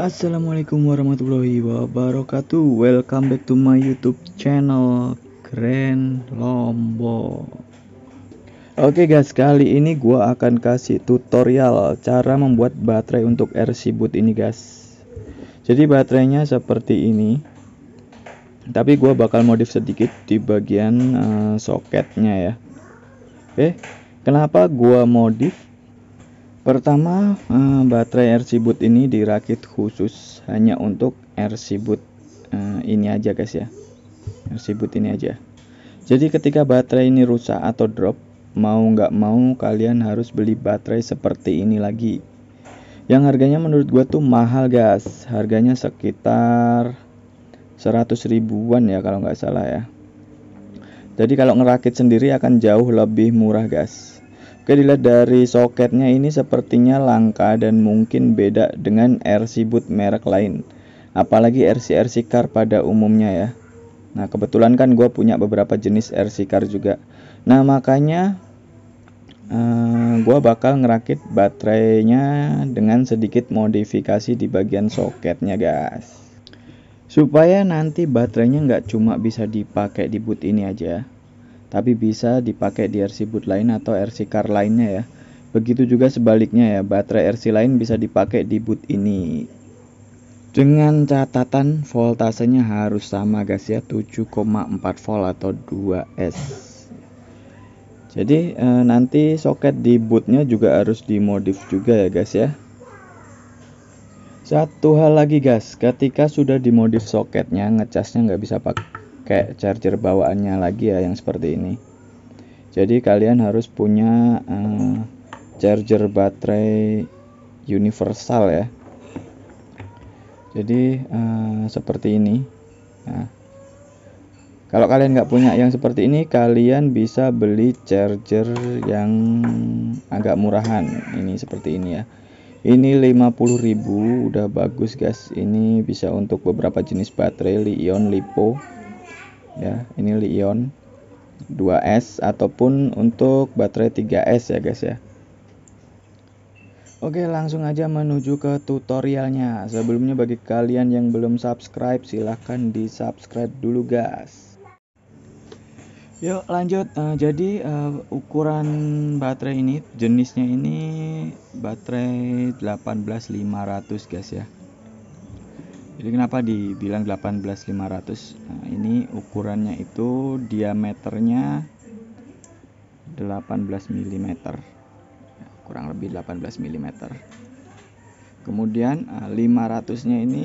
Assalamualaikum warahmatullahi wabarakatuh Welcome back to my youtube channel Keren Lombok Oke guys kali ini gue akan kasih tutorial Cara membuat baterai untuk RC boot ini guys Jadi baterainya seperti ini Tapi gue bakal modif sedikit di bagian uh, soketnya ya Oke eh, Kenapa gue modif Pertama, eh, baterai RC Boot ini dirakit khusus hanya untuk RC Boot eh, ini aja guys ya. RC Boot ini aja. Jadi ketika baterai ini rusak atau drop, mau nggak mau kalian harus beli baterai seperti ini lagi. Yang harganya menurut gua tuh mahal guys. Harganya sekitar 100 ribuan ya kalau nggak salah ya. Jadi kalau ngerakit sendiri akan jauh lebih murah guys Oke dilihat dari soketnya ini sepertinya langka dan mungkin beda dengan RC boot merek lain Apalagi RC-RC car pada umumnya ya Nah kebetulan kan gue punya beberapa jenis RC car juga Nah makanya uh, eh, gue bakal ngerakit baterainya dengan sedikit modifikasi di bagian soketnya guys Supaya nanti baterainya nggak cuma bisa dipakai di boot ini aja tapi bisa dipakai di RC boot lain atau RC car lainnya ya. Begitu juga sebaliknya ya, baterai RC lain bisa dipakai di boot ini. Dengan catatan voltasenya harus sama guys ya, 7,4 volt atau 2S. Jadi e, nanti soket di bootnya juga harus dimodif juga ya guys ya. Satu hal lagi guys, ketika sudah dimodif soketnya, ngecasnya nggak bisa pakai kayak charger bawaannya lagi ya yang seperti ini jadi kalian harus punya uh, charger baterai universal ya jadi uh, seperti ini nah, kalau kalian nggak punya yang seperti ini kalian bisa beli charger yang agak murahan ini seperti ini ya ini 50.000 udah bagus guys ini bisa untuk beberapa jenis baterai li-ion lipo ya ini Lion 2S ataupun untuk baterai 3S ya guys ya Oke langsung aja menuju ke tutorialnya Sebelumnya bagi kalian yang belum subscribe silahkan di subscribe dulu guys Yuk lanjut uh, Jadi uh, ukuran baterai ini jenisnya ini baterai 18500 guys ya jadi kenapa dibilang 18500 nah ini ukurannya itu diameternya 18 mm kurang lebih 18 mm kemudian 500 eh, nya ini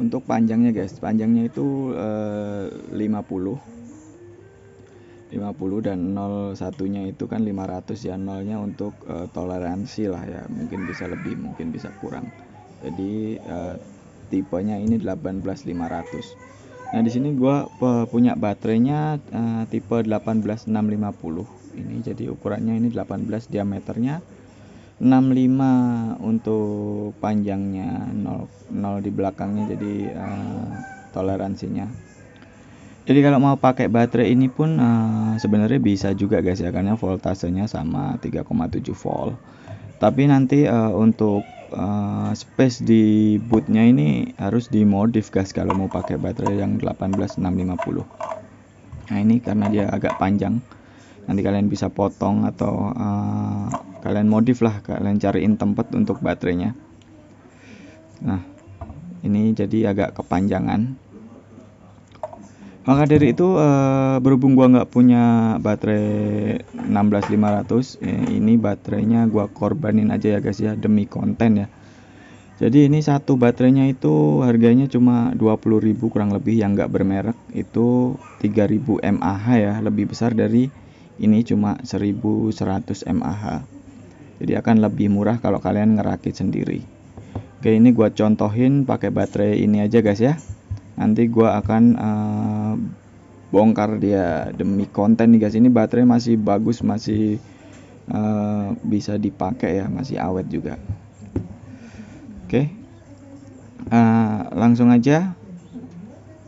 untuk panjangnya guys panjangnya itu eh, 50 50 dan 01 nya itu kan 500 ya 0 nya untuk eh, toleransi lah ya mungkin bisa lebih mungkin bisa kurang jadi eh, tipenya ini 18500 nah di sini gua punya baterainya uh, tipe 18650 ini jadi ukurannya ini 18 diameternya 65 untuk panjangnya 0, 0 di belakangnya jadi uh, toleransinya jadi kalau mau pakai baterai ini pun uh, sebenarnya bisa juga guys ya karena voltasenya sama 3,7 volt tapi nanti uh, untuk Eh, space di bootnya ini harus dimodif guys kalau mau pakai baterai yang 18650 nah ini karena dia agak panjang nanti kalian bisa potong atau uh, kalian modif lah kalian cariin tempat untuk baterainya nah ini jadi agak kepanjangan maka dari itu uh, berhubung gua nggak punya baterai 16500 eh, ini baterainya gua korbanin aja ya guys ya demi konten ya jadi ini satu baterainya itu harganya cuma 20.000 kurang lebih yang nggak bermerek itu 3000 mAh ya lebih besar dari ini cuma 1100 mAh jadi akan lebih murah kalau kalian ngerakit sendiri oke ini gua contohin pakai baterai ini aja guys ya nanti gue akan uh, bongkar dia demi konten nih guys ini baterai masih bagus masih uh, bisa dipakai ya masih awet juga oke okay. uh, eh, langsung aja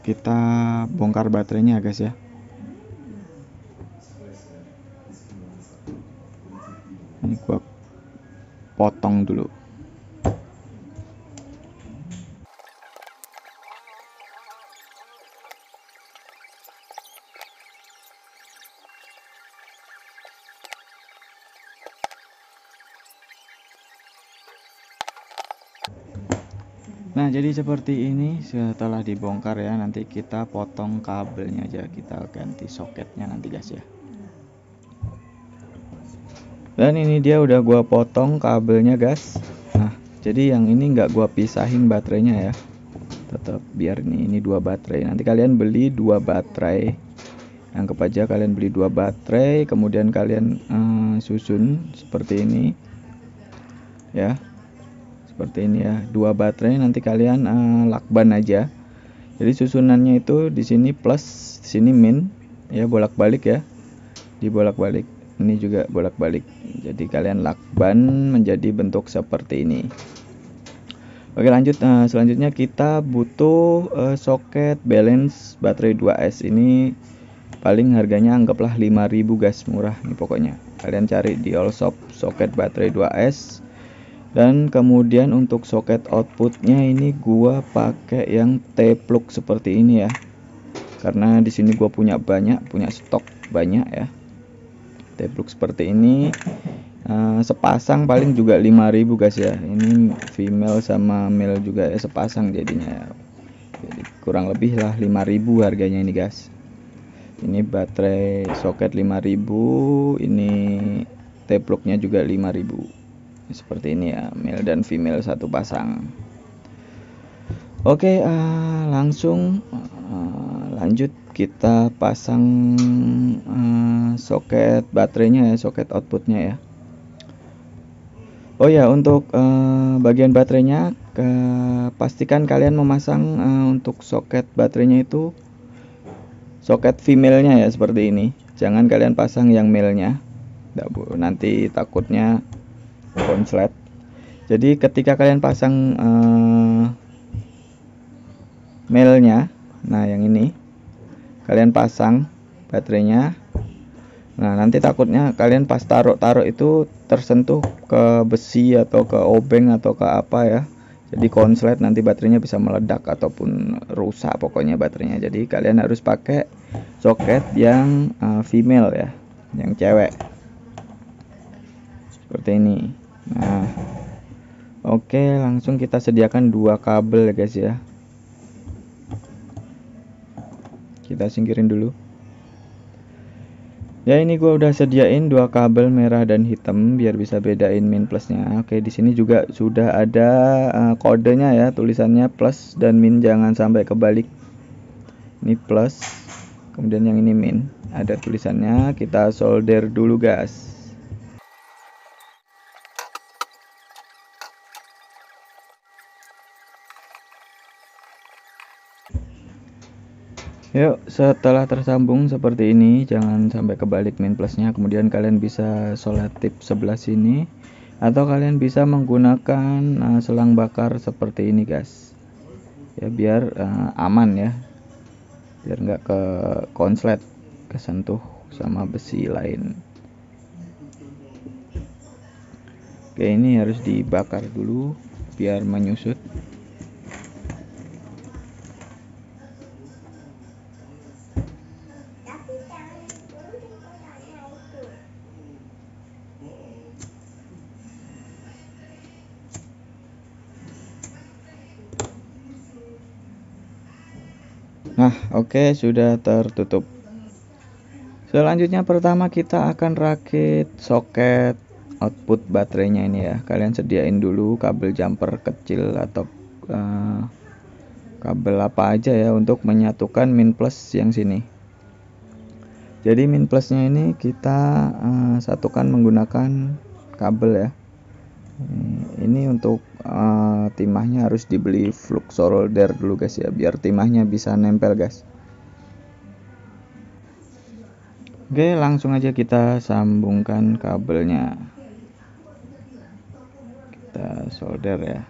kita bongkar baterainya ya, guys ya ini gua potong dulu Nah, jadi seperti ini setelah dibongkar ya, nanti kita potong kabelnya aja, kita ganti soketnya nanti guys ya. Dan ini dia udah gua potong kabelnya guys. Nah, jadi yang ini nggak gua pisahin baterainya ya. Tetap biar nih ini dua baterai. Nanti kalian beli dua baterai. Anggap aja kalian beli dua baterai, kemudian kalian hmm, susun seperti ini. Ya, seperti ini ya dua baterai nanti kalian uh, lakban aja jadi susunannya itu di sini plus sini min ya bolak-balik ya Di bolak balik ini juga bolak-balik jadi kalian lakban menjadi bentuk seperti ini Oke lanjut nah, selanjutnya kita butuh uh, soket balance baterai 2S ini paling harganya anggaplah 5000 gas murah nih pokoknya kalian cari di all shop soket baterai 2S dan kemudian untuk soket outputnya ini gua pakai yang T-plug seperti ini ya karena di sini gua punya banyak punya stok banyak ya T-plug seperti ini uh, sepasang paling juga 5000 guys ya ini female sama male juga ya sepasang jadinya ya. jadi kurang lebih lah 5000 harganya ini guys ini baterai soket 5000 ini T-plugnya juga 5000 seperti ini ya male dan female satu pasang oke okay, uh, eh, langsung uh, lanjut kita pasang uh, soket baterainya ya soket outputnya ya Oh ya untuk uh, bagian baterainya ke pastikan kalian memasang uh, untuk soket baterainya itu soket female-nya ya seperti ini jangan kalian pasang yang male-nya nanti takutnya konslet jadi ketika kalian pasang uh, mailnya nah yang ini kalian pasang baterainya nah nanti takutnya kalian pas taruh-taruh itu tersentuh ke besi atau ke obeng atau ke apa ya jadi konslet nanti baterainya bisa meledak ataupun rusak pokoknya baterainya jadi kalian harus pakai soket yang uh, female ya yang cewek seperti ini nah oke okay, langsung kita sediakan dua kabel ya guys ya kita singkirin dulu ya ini gue udah sediain dua kabel merah dan hitam biar bisa bedain min plusnya oke di sini juga sudah ada uh, kodenya ya tulisannya plus dan min jangan sampai kebalik ini plus kemudian yang ini min ada tulisannya kita solder dulu guys. Yuk, setelah tersambung seperti ini, jangan sampai kebalik min plusnya. Kemudian kalian bisa solatip sebelah sini, atau kalian bisa menggunakan uh, selang bakar seperti ini, guys. Ya biar uh, aman ya, biar nggak ke konslet, kesentuh sama besi lain. Oke, ini harus dibakar dulu biar menyusut. Nah, oke okay, sudah tertutup. Selanjutnya pertama kita akan rakit soket output baterainya ini ya. Kalian sediain dulu kabel jumper kecil atau uh, kabel apa aja ya untuk menyatukan min plus yang sini. Jadi min plusnya ini kita uh, satukan menggunakan kabel ya. Hmm ini untuk uh, timahnya harus dibeli flux solder dulu guys ya biar timahnya bisa nempel guys oke langsung aja kita sambungkan kabelnya kita solder ya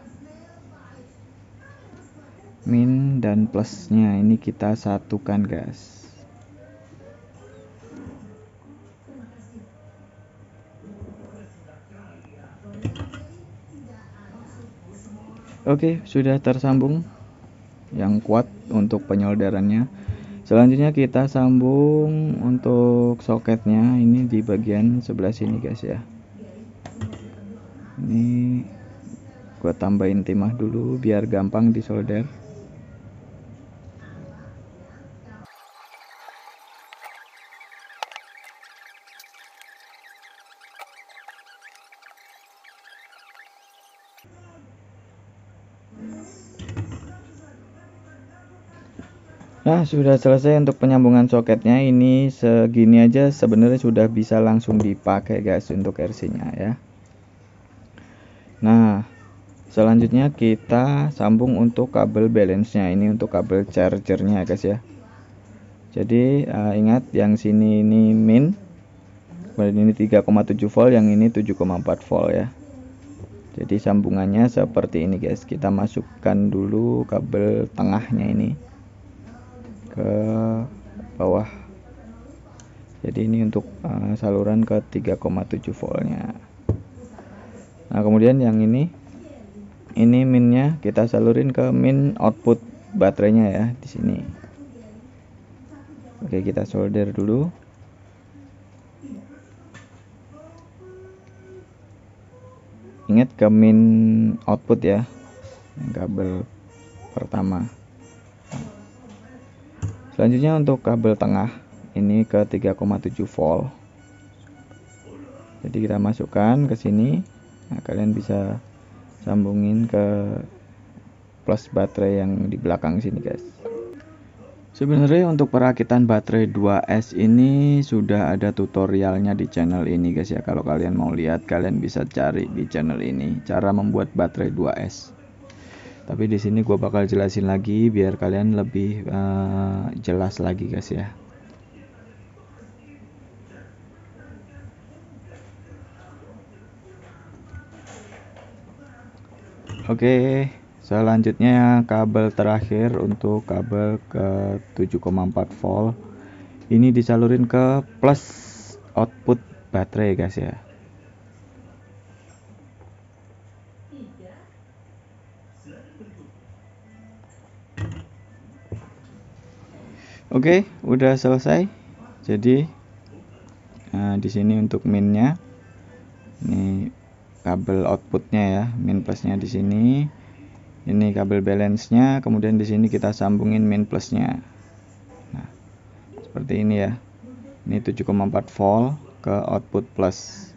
min dan plusnya ini kita satukan guys Oke, sudah tersambung yang kuat untuk penyolderannya. Selanjutnya kita sambung untuk soketnya ini di bagian sebelah sini guys ya. Ini gua tambahin timah dulu biar gampang disolder. Nah, sudah selesai untuk penyambungan soketnya. Ini segini aja sebenarnya sudah bisa langsung dipakai guys untuk RC-nya ya. Nah, selanjutnya kita sambung untuk kabel balance-nya. Ini untuk kabel charger-nya guys ya. Jadi, uh, ingat yang sini ini min. Kemudian ini 3,7 volt, yang ini 7,4 volt ya. Jadi sambungannya seperti ini guys. Kita masukkan dulu kabel tengahnya ini ke bawah jadi ini untuk uh, saluran ke 3,7 voltnya nah kemudian yang ini ini minnya kita salurin ke min output baterainya ya di sini oke kita solder dulu ingat ke min output ya kabel pertama selanjutnya untuk kabel tengah ini ke 3,7 volt jadi kita masukkan ke sini nah, kalian bisa sambungin ke plus baterai yang di belakang sini guys Sebenarnya untuk perakitan baterai 2S ini sudah ada tutorialnya di channel ini guys ya Kalau kalian mau lihat kalian bisa cari di channel ini cara membuat baterai 2S Tapi di sini gue bakal jelasin lagi biar kalian lebih uh, jelas lagi guys ya Oke, selanjutnya kabel terakhir untuk kabel ke 7,4 volt. Ini disalurin ke plus output baterai guys ya. Oke, udah selesai. Jadi nah, di sini untuk minnya, ini kabel outputnya ya, min plusnya di sini. Ini kabel balance-nya, kemudian di sini kita sambungin min plusnya. Nah, seperti ini ya. Ini 7,4 volt ke output plus.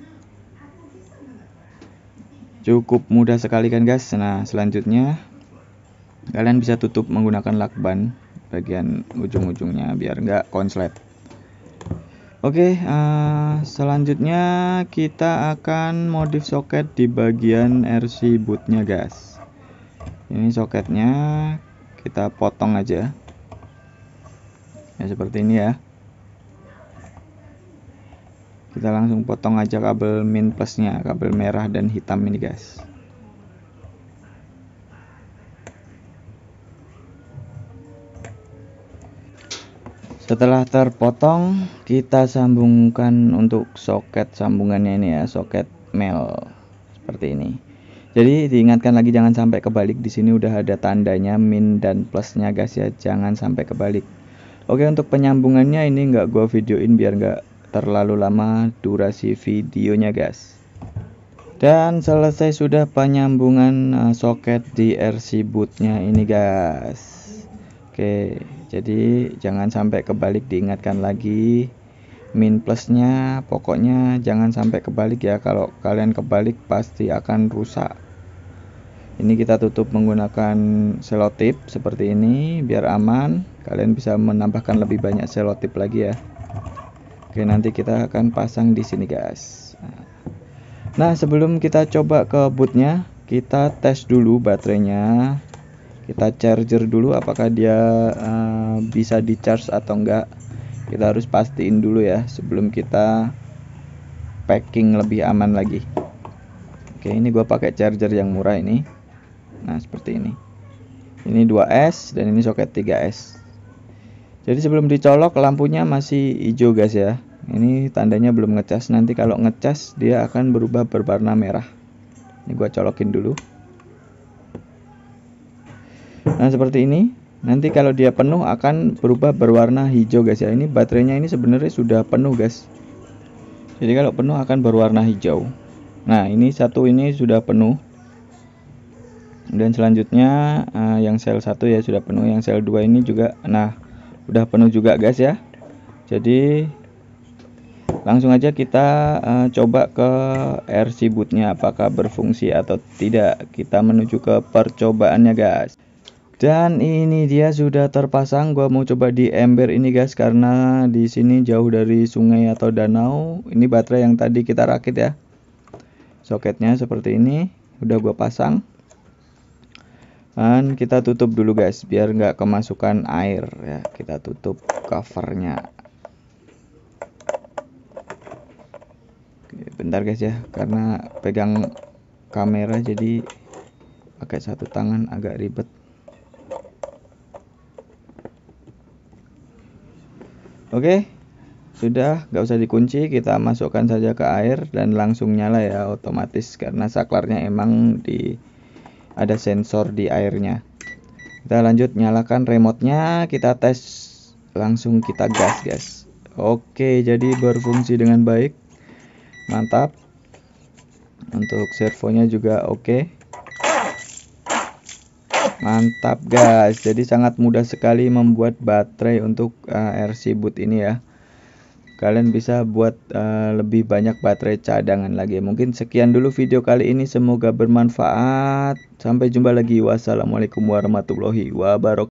Cukup mudah sekali kan guys. Nah, selanjutnya kalian bisa tutup menggunakan lakban bagian ujung-ujungnya biar nggak konslet Oke, uh, selanjutnya kita akan modif soket di bagian RC bootnya guys. Ini soketnya kita potong aja. Ya seperti ini ya. Kita langsung potong aja kabel min plusnya, kabel merah dan hitam ini guys. setelah terpotong kita sambungkan untuk soket sambungannya ini ya soket mel seperti ini jadi diingatkan lagi jangan sampai kebalik di sini udah ada tandanya min dan plusnya guys ya jangan sampai kebalik oke untuk penyambungannya ini nggak gua videoin biar nggak terlalu lama durasi videonya guys dan selesai sudah penyambungan eh, soket di RC bootnya ini guys oke jadi jangan sampai kebalik diingatkan lagi min plusnya pokoknya jangan sampai kebalik ya kalau kalian kebalik pasti akan rusak ini kita tutup menggunakan selotip seperti ini biar aman kalian bisa menambahkan lebih banyak selotip lagi ya oke nanti kita akan pasang di sini guys nah sebelum kita coba ke bootnya kita tes dulu baterainya kita charger dulu apakah dia uh, bisa di charge atau enggak kita harus pastiin dulu ya sebelum kita packing lebih aman lagi oke ini gua pakai charger yang murah ini nah seperti ini ini 2S dan ini soket 3S jadi sebelum dicolok lampunya masih hijau guys ya ini tandanya belum ngecas nanti kalau ngecas dia akan berubah berwarna merah ini gua colokin dulu Nah seperti ini. Nanti kalau dia penuh akan berubah berwarna hijau guys ya. Ini baterainya ini sebenarnya sudah penuh guys. Jadi kalau penuh akan berwarna hijau. Nah ini satu ini sudah penuh. Dan selanjutnya eh, yang sel satu ya sudah penuh. Yang sel dua ini juga. Nah udah penuh juga guys ya. Jadi langsung aja kita uh, coba ke RC bootnya apakah berfungsi atau tidak kita menuju ke percobaannya guys dan ini dia sudah terpasang. Gua mau coba di ember ini guys karena di sini jauh dari sungai atau danau. Ini baterai yang tadi kita rakit ya. Soketnya seperti ini. Udah gua pasang. Dan kita tutup dulu guys biar nggak kemasukan air ya. Kita tutup covernya. Bentar guys ya karena pegang kamera jadi pakai satu tangan agak ribet. Oke, sudah nggak usah dikunci, kita masukkan saja ke air dan langsung nyala ya otomatis karena saklarnya emang di ada sensor di airnya. Kita lanjut nyalakan remotenya, kita tes langsung kita gas gas. Oke, jadi berfungsi dengan baik. Mantap. Untuk servonya juga oke. Okay mantap guys jadi sangat mudah sekali membuat baterai untuk uh, eh, RC boot ini ya kalian bisa buat uh, lebih banyak baterai cadangan lagi mungkin sekian dulu video kali ini semoga bermanfaat sampai jumpa lagi wassalamualaikum warahmatullahi wabarakatuh